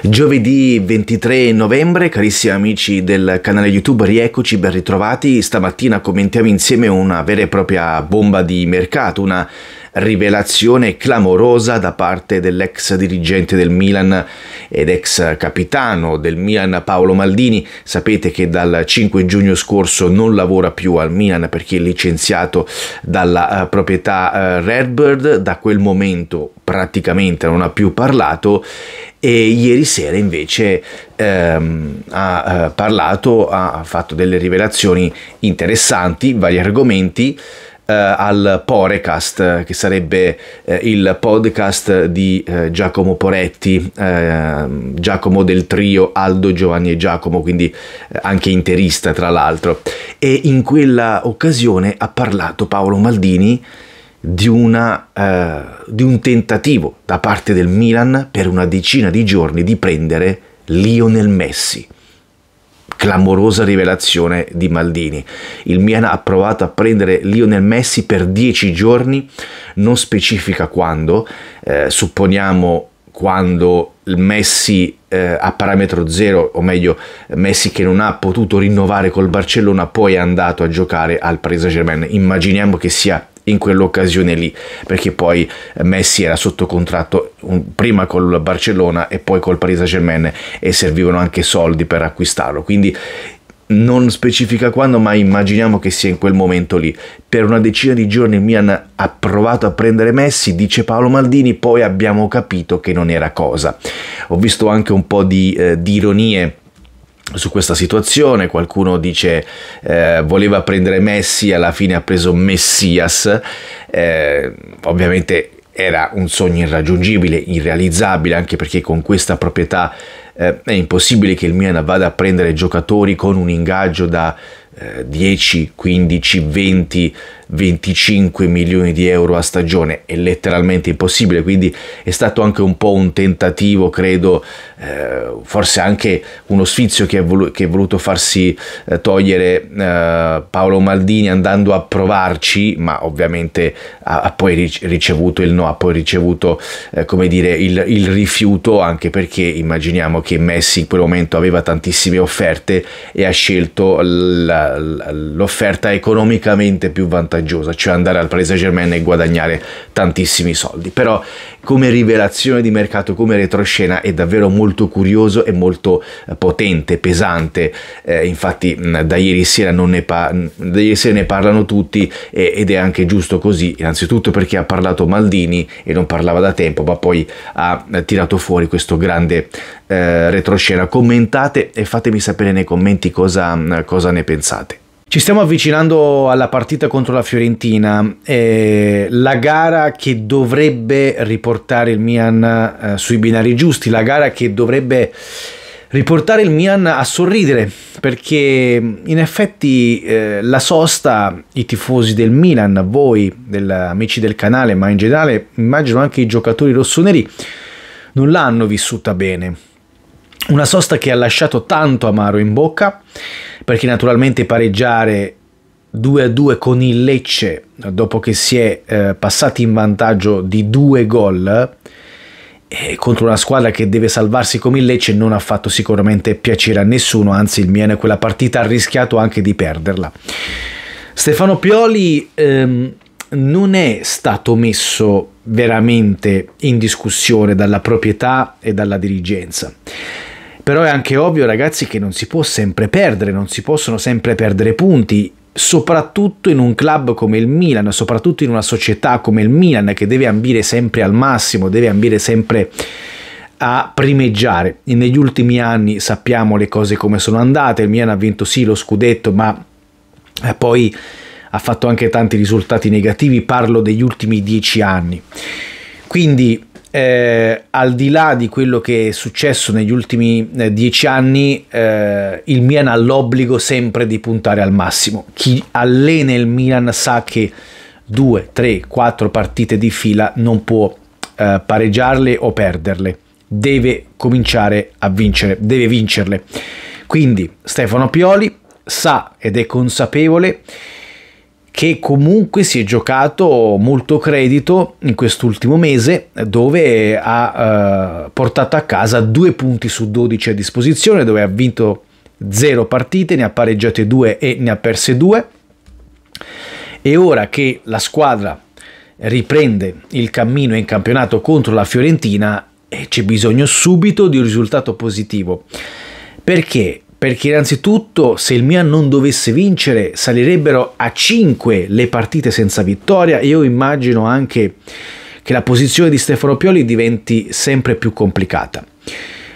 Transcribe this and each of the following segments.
Giovedì 23 novembre, carissimi amici del canale YouTube, rieccoci, ben ritrovati. Stamattina commentiamo insieme una vera e propria bomba di mercato, una rivelazione clamorosa da parte dell'ex dirigente del Milan ed ex capitano del Milan Paolo Maldini. Sapete che dal 5 giugno scorso non lavora più al Milan perché è licenziato dalla eh, proprietà eh, Redbird, da quel momento praticamente non ha più parlato e ieri sera invece ehm, ha eh, parlato, ha fatto delle rivelazioni interessanti, vari argomenti eh, al Porecast, eh, che sarebbe eh, il podcast di Giacomo Poretti, Giacomo del trio Aldo, Giovanni e Giacomo, quindi anche interista tra l'altro. E in quella occasione ha parlato Paolo Maldini di, una, di un tentativo da parte del Milan per una decina di giorni di prendere Lionel Messi clamorosa rivelazione di Maldini. Il Milan ha provato a prendere Lionel Messi per 10 giorni, non specifica quando, eh, supponiamo quando il Messi eh, a parametro zero, o meglio Messi che non ha potuto rinnovare col Barcellona, poi è andato a giocare al Paris Saint Germain. Immaginiamo che sia in quell'occasione lì, perché poi Messi era sotto contratto prima col Barcellona e poi col Paris Saint Germain e servivano anche soldi per acquistarlo. Quindi non specifica quando, ma immaginiamo che sia in quel momento lì. Per una decina di giorni il Milan ha provato a prendere Messi, dice Paolo Maldini, poi abbiamo capito che non era cosa. Ho visto anche un po' di, eh, di ironie su questa situazione, qualcuno dice eh, voleva prendere Messi, alla fine ha preso Messias, eh, ovviamente era un sogno irraggiungibile, irrealizzabile, anche perché con questa proprietà eh, è impossibile che il Milan vada a prendere giocatori con un ingaggio da 10, 15, 20, 25 milioni di euro a stagione è letteralmente impossibile, quindi è stato anche un po' un tentativo, credo, eh, forse anche uno sfizio che, è volu- che è voluto farsi eh, togliere eh, Paolo Maldini andando a provarci, ma ovviamente ha, ha poi ricevuto il no, ha poi ricevuto eh, come dire, il, il rifiuto, anche perché immaginiamo che Messi in quel momento aveva tantissime offerte e ha scelto la l'offerta economicamente più vantaggiosa, cioè andare al Paris Germain e guadagnare tantissimi soldi. Però come rivelazione di mercato, come retroscena è davvero molto curioso e molto eh, potente, pesante. Eh, infatti da ieri, sera non ne pa- da ieri sera ne parlano tutti e- ed è anche giusto così, innanzitutto perché ha parlato Maldini e non parlava da tempo, ma poi ha eh, tirato fuori questo grande eh, retroscena. Commentate e fatemi sapere nei commenti cosa, cosa ne pensate. Ci stiamo avvicinando alla partita contro la Fiorentina, eh, la gara che dovrebbe riportare il Milan eh, sui binari giusti, la gara che dovrebbe riportare il Milan a sorridere, perché in effetti eh, la sosta, i tifosi del Milan, voi, del, amici del canale, ma in generale immagino anche i giocatori rossoneri, non l'hanno vissuta bene una sosta che ha lasciato tanto amaro in bocca, perché naturalmente pareggiare 2 a 2 con il Lecce dopo che si è eh, passati in vantaggio di due gol eh, contro una squadra che deve salvarsi come il Lecce non ha fatto sicuramente piacere a nessuno, anzi il Miene quella partita ha rischiato anche di perderla. Stefano Pioli ehm, non è stato messo veramente in discussione dalla proprietà e dalla dirigenza. Però è anche ovvio, ragazzi, che non si può sempre perdere, non si possono sempre perdere punti soprattutto in un club come il Milan, soprattutto in una società come il Milan che deve ambire sempre al massimo, deve ambire sempre a primeggiare. E negli ultimi anni sappiamo le cose come sono andate, il Milan ha vinto sì lo scudetto, ma eh, poi ha fatto anche tanti risultati negativi, parlo degli ultimi dieci anni. Quindi eh, al di là di quello che è successo negli ultimi eh, dieci anni, eh, il Milan ha l'obbligo sempre di puntare al massimo. Chi allena il Milan sa che due, tre, quattro partite di fila non può eh, pareggiarle o perderle. Deve cominciare a vincere, deve vincerle. Quindi Stefano Pioli sa ed è consapevole che comunque si è giocato molto credito in quest'ultimo mese dove ha eh, portato a casa due punti su 12 a disposizione, dove ha vinto zero partite, ne ha pareggiate due e ne ha perse due. e ora che la squadra riprende il cammino in campionato contro la Fiorentina eh, c'è bisogno subito di un risultato positivo perché perché innanzitutto se il Milan non dovesse vincere salirebbero a 5 le partite senza vittoria e io immagino anche che la posizione di Stefano Pioli diventi sempre più complicata.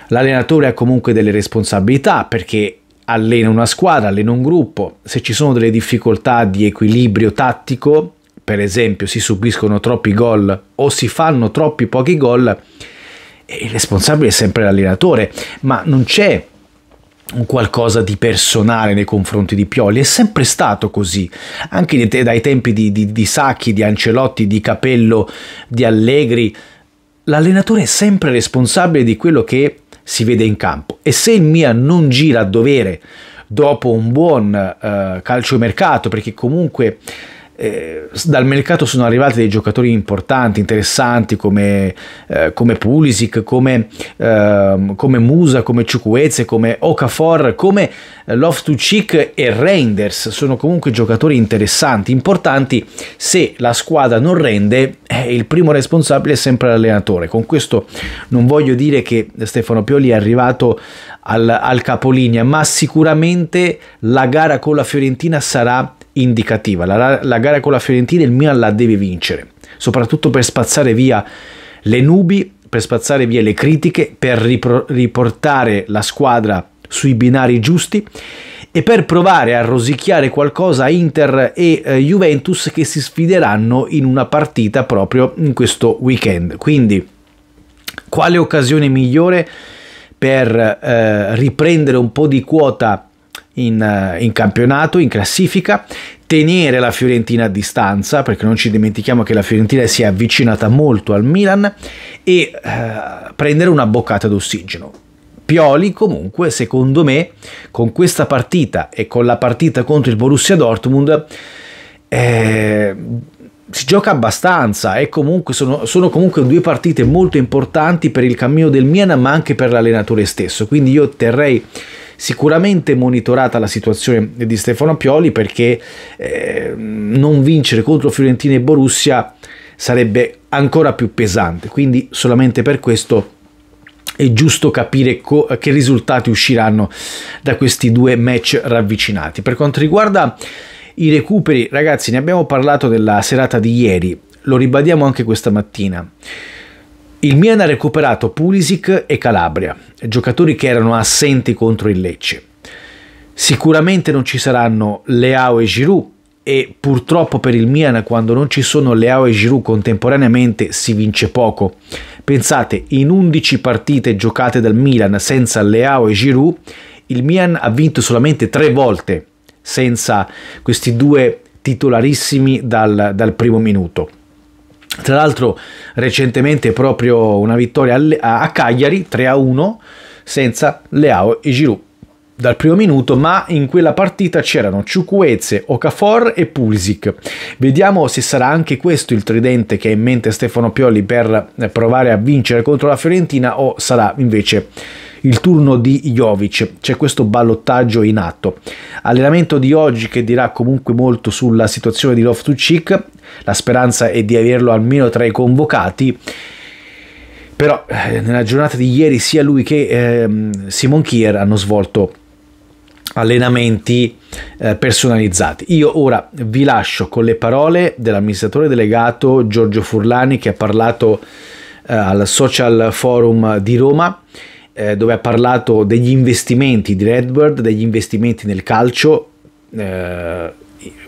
L'allenatore ha comunque delle responsabilità perché allena una squadra, allena un gruppo, se ci sono delle difficoltà di equilibrio tattico, per esempio si subiscono troppi gol o si fanno troppi pochi gol, eh, il responsabile è sempre l'allenatore, ma non c'è un qualcosa di personale nei confronti di Pioli, è sempre stato così, anche dai tempi di, di, di Sacchi, di Ancelotti, di Capello, di Allegri, l'allenatore è sempre responsabile di quello che si vede in campo e se il Mia non gira a dovere dopo un buon uh, calciomercato, perché comunque eh, dal mercato sono arrivati dei giocatori importanti, interessanti come, eh, come Pulisic, come, eh, come, Musa, come Ciucuezze, come Okafor, come Loftus-Cheek e Reinders. Sono comunque giocatori interessanti, importanti. Se la squadra non rende, eh, il primo responsabile è sempre l'allenatore. Con questo non voglio dire che Stefano Pioli è arrivato al, al capolinea, ma sicuramente la gara con la Fiorentina sarà indicativa. La, la, gara con la Fiorentina il Milan la deve vincere, soprattutto per spazzare via le nubi, per spazzare via le critiche, per ripro, riportare la squadra sui binari giusti e per provare a rosicchiare qualcosa a Inter e eh, Juventus che si sfideranno in una partita proprio in questo weekend. Quindi, quale occasione migliore per eh, riprendere un po' di quota in, eh, in campionato, in classifica, tenere la Fiorentina a distanza, perché non ci dimentichiamo che la Fiorentina si è avvicinata molto al Milan, e eh, prendere una boccata d'ossigeno. Pioli comunque, secondo me, con questa partita e con la partita contro il Borussia Dortmund, eh, si gioca abbastanza e comunque sono, sono, comunque due partite molto importanti per il cammino del Milan ma anche per l'allenatore stesso quindi io terrei sicuramente monitorata la situazione di Stefano Pioli perché eh, non vincere contro Fiorentina e Borussia sarebbe ancora più pesante, quindi solamente per questo è giusto capire co- che risultati usciranno da questi due match ravvicinati. Per quanto riguarda i recuperi, ragazzi, ne abbiamo parlato nella serata di ieri, lo ribadiamo anche questa mattina. Il Milan ha recuperato Pulisic e Calabria, giocatori che erano assenti contro il Lecce. Sicuramente non ci saranno Leao e Giroud e purtroppo per il Milan quando non ci sono Leao e Giroud contemporaneamente si vince poco. Pensate, in 11 partite giocate dal Milan senza Leao e Giroud, il Milan ha vinto solamente 3 volte senza questi due titolarissimi dal, dal primo minuto. Tra l'altro recentemente proprio una vittoria a Cagliari 3-1 senza Leao e Giroud dal primo minuto, ma in quella partita c'erano Ciucuezze, Okafor e Pulisic. Vediamo se sarà anche questo il tridente che ha in mente Stefano Pioli per eh, provare a vincere contro la Fiorentina o sarà invece il turno di Jovic, c'è questo ballottaggio in atto. Allenamento di oggi che dirà comunque molto sulla situazione di Loftus-Cheek, la speranza è di averlo almeno tra i convocati però eh, nella giornata di ieri sia lui che ehm, Simon Kier hanno svolto allenamenti eh, personalizzati. Io ora vi lascio con le parole dell'amministratore delegato Giorgio Furlani che ha parlato eh, al Social Forum di Roma eh, dove ha parlato degli investimenti di Redbird, degli investimenti nel calcio. Eh,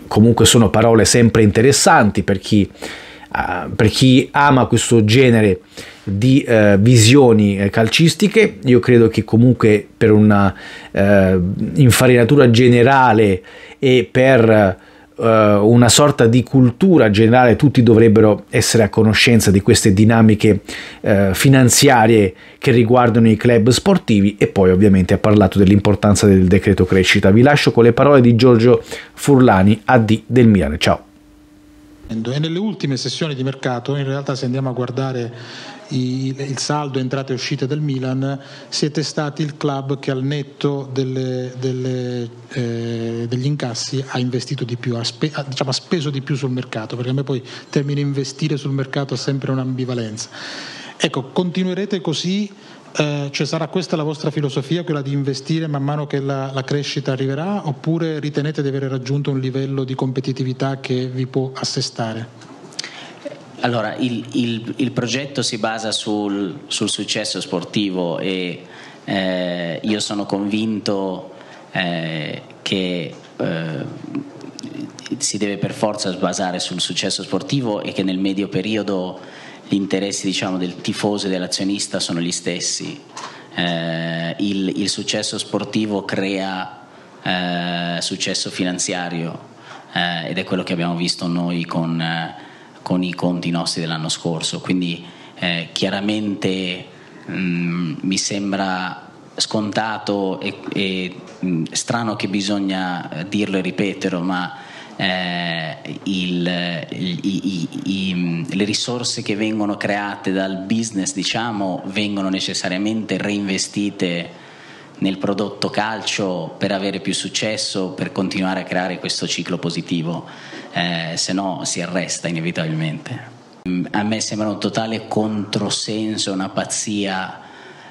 comunque sono parole sempre interessanti per chi, uh, per chi ama questo genere di uh, visioni eh, calcistiche. Io credo che comunque per una uh, infarinatura generale e per eh, una sorta di cultura generale, tutti dovrebbero essere a conoscenza di queste dinamiche eh, finanziarie che riguardano i club sportivi e poi ovviamente ha parlato dell'importanza del decreto crescita. Vi lascio con le parole di Giorgio Furlani, AD del Milan. Ciao. E nelle ultime sessioni di mercato, in realtà se andiamo a guardare il, saldo entrate e uscite del Milan, siete stati il club che al netto delle, delle, eh, degli incassi ha investito di più, ha, spe, ha, diciamo, ha, speso di più sul mercato, perché a me poi il termine investire sul mercato ha sempre un'ambivalenza. Ecco, continuerete così eh, cioè sarà questa la vostra filosofia, quella di investire man mano che la, la, crescita arriverà, oppure ritenete di aver raggiunto un livello di competitività che vi può assestare? Allora, il, il, il progetto si basa sul, sul successo sportivo e eh, io sono convinto eh, che eh, si deve per forza basare sul successo sportivo e che nel medio periodo gli interessi diciamo, del tifoso e dell'azionista sono gli stessi. Eh, il, il, successo sportivo crea eh, successo finanziario eh, ed è quello che abbiamo visto noi con, eh, con i conti nostri dell'anno scorso. Quindi eh, chiaramente mh, mm, mi sembra scontato e, e mh, mm, strano che bisogna eh, dirlo e ripeterlo, ma eh, il, i, i, i, le risorse che vengono create dal business diciamo, vengono necessariamente reinvestite nel prodotto calcio per avere più successo, per continuare a creare questo ciclo positivo, eh, se no si arresta inevitabilmente. A me sembra un totale controsenso, una pazzia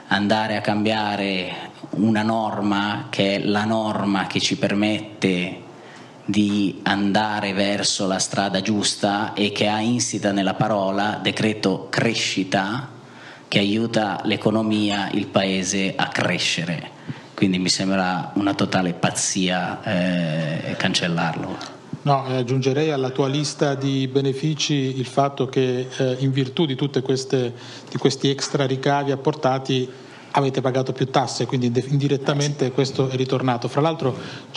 andare a cambiare una norma che è la norma che ci permette di andare verso la strada giusta e che ha insita nella parola decreto crescita che aiuta l'economia, il paese a crescere. Quindi mi sembra una totale pazzia eh, cancellarlo. No, eh, aggiungerei alla tua lista di benefici il fatto che eh, in virtù di tutti questi extra ricavi apportati avete pagato più tasse, quindi indirettamente eh, questo è ritornato. Fra l'altro